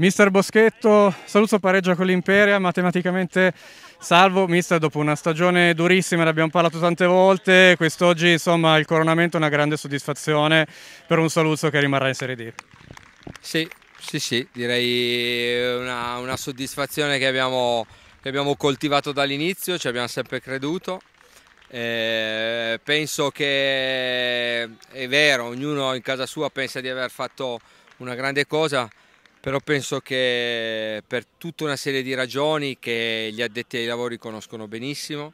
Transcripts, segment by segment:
Mister Boschetto, Saluzzo pareggia con l'Imperia, matematicamente salvo. Mister, dopo una stagione durissima, ne abbiamo parlato tante volte, quest'oggi insomma il coronamento è una grande soddisfazione per un Saluzzo che rimarrà in Serie D. Sì, sì, sì, direi una, una soddisfazione che abbiamo, che abbiamo coltivato dall'inizio, ci abbiamo sempre creduto. Eh, penso che è vero, ognuno in casa sua pensa di aver fatto una grande cosa, però penso che per tutta una serie di ragioni che gli addetti ai lavori conoscono benissimo,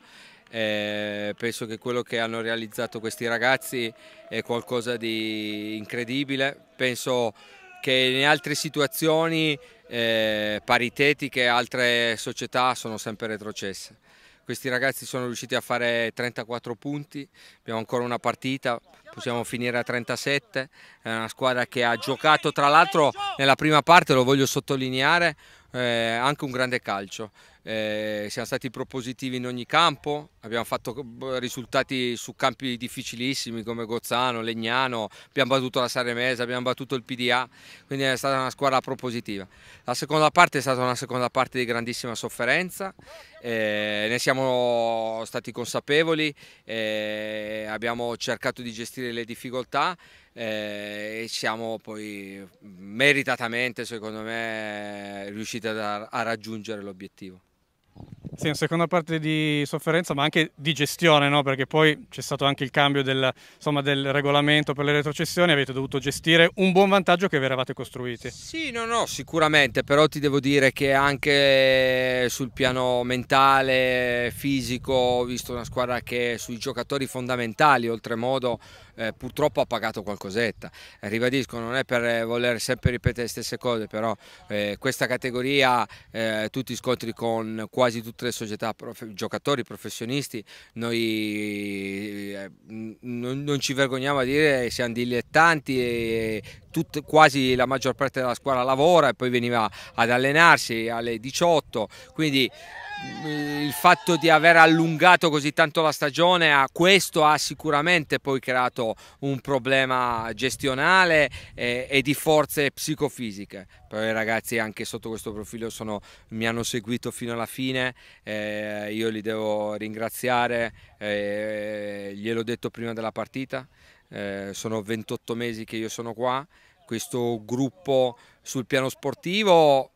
eh, penso che quello che hanno realizzato questi ragazzi è qualcosa di incredibile, penso che in altre situazioni eh, paritetiche altre società sono sempre retrocesse. Questi ragazzi sono riusciti a fare 34 punti, abbiamo ancora una partita, possiamo finire a 37, è una squadra che ha giocato tra l'altro nella prima parte, lo voglio sottolineare, eh, anche un grande calcio. Eh, siamo stati propositivi in ogni campo, abbiamo fatto boh, risultati su campi difficilissimi come Gozzano, Legnano, abbiamo battuto la Saremesa, abbiamo battuto il PDA, quindi è stata una squadra propositiva. La seconda parte è stata una seconda parte di grandissima sofferenza, eh, ne siamo stati consapevoli, eh, abbiamo cercato di gestire le difficoltà eh, e siamo poi meritatamente secondo me riusciti a, a raggiungere l'obiettivo. Sì, una seconda parte di sofferenza, ma anche di gestione, no? perché poi c'è stato anche il cambio del, insomma, del, regolamento per le retrocessioni, avete dovuto gestire un buon vantaggio che vi eravate costruiti. Sì, no, no, sicuramente, però ti devo dire che anche sul piano mentale, fisico, ho visto una squadra che sui giocatori fondamentali, oltremodo, eh, purtroppo ha pagato qualcosetta. Eh, ribadisco, non è per voler sempre ripetere le stesse cose, però eh, questa categoria, eh, tutti i scontri con quasi tutte le società, prof, giocatori, professionisti, noi eh, non, non, ci vergogniamo a dire che eh, siamo dilettanti e tut, quasi la maggior parte della squadra lavora e poi veniva ad allenarsi alle 18, quindi il fatto di aver allungato così tanto la stagione a questo ha sicuramente poi creato un problema gestionale e, eh, e di forze psicofisiche però i ragazzi anche sotto questo profilo sono, mi hanno seguito fino alla fine eh, io li devo ringraziare eh, gliel'ho detto prima della partita eh, sono 28 mesi che io sono qua questo gruppo sul piano sportivo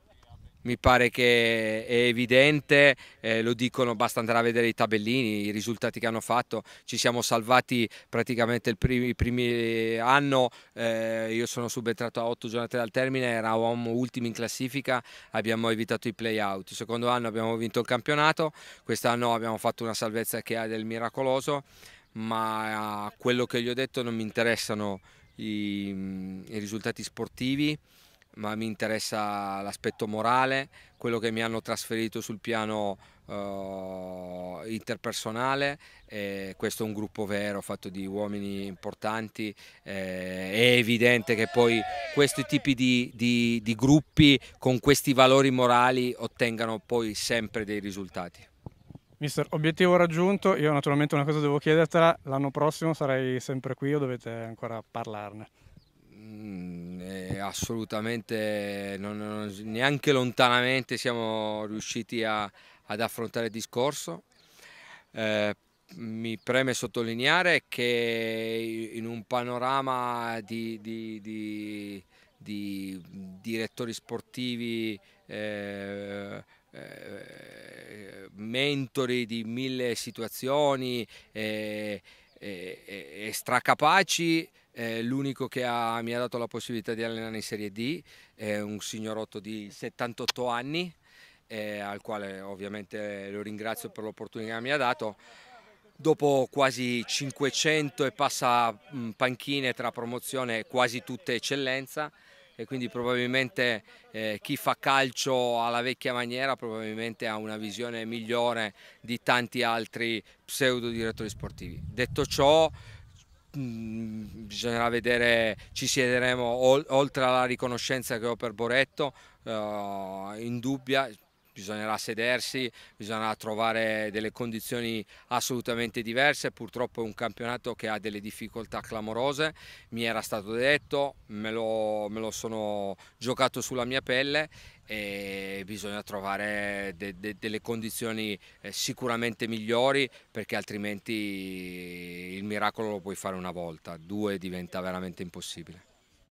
mi pare che è evidente, eh, lo dicono, basta andare a vedere i tabellini, i risultati che hanno fatto, ci siamo salvati praticamente il primi, primi eh, anno, eh, io sono subentrato a otto giornate dal termine, eravamo ultimi in classifica, abbiamo evitato i playout, il secondo anno abbiamo vinto il campionato, quest'anno abbiamo fatto una salvezza che ha del miracoloso, ma a quello che gli ho detto non mi interessano i, i risultati sportivi, ma mi interessa l'aspetto morale, quello che mi hanno trasferito sul piano uh, interpersonale. E questo è un gruppo vero fatto di uomini importanti. Eh, è evidente che poi questi tipi di, di, di gruppi con questi valori morali ottengano poi sempre dei risultati. Mister, obiettivo raggiunto, io naturalmente una cosa devo chiedertela, l'anno prossimo sarei sempre qui o dovete ancora parlarne? Mm assolutamente non, non, neanche lontanamente siamo riusciti a, ad affrontare il discorso. Eh, mi preme sottolineare che in un panorama di, di, di, di direttori sportivi, eh, eh, mentori di mille situazioni eh, eh, eh, e stracapaci, eh, l'unico che ha, mi ha dato la possibilità di allenare in Serie D, è un signorotto di 78 anni, eh, al quale ovviamente lo ringrazio per l'opportunità che mi ha dato. Dopo quasi 500 e passa mh, mm, panchine tra promozione quasi tutte eccellenza, e quindi probabilmente eh, chi fa calcio alla vecchia maniera probabilmente ha una visione migliore di tanti altri pseudo direttori sportivi. Detto ciò Mm, bisognerà vedere, ci siederemo oltre alla riconoscenza che ho per Boretto, uh, in dubbia bisognerà sedersi, bisognerà trovare delle condizioni assolutamente diverse, purtroppo è un campionato che ha delle difficoltà clamorose, mi era stato detto, me lo, me lo sono giocato sulla mia pelle e bisogna trovare de, de, delle condizioni eh, sicuramente migliori perché altrimenti il miracolo lo puoi fare una volta, due diventa veramente impossibile.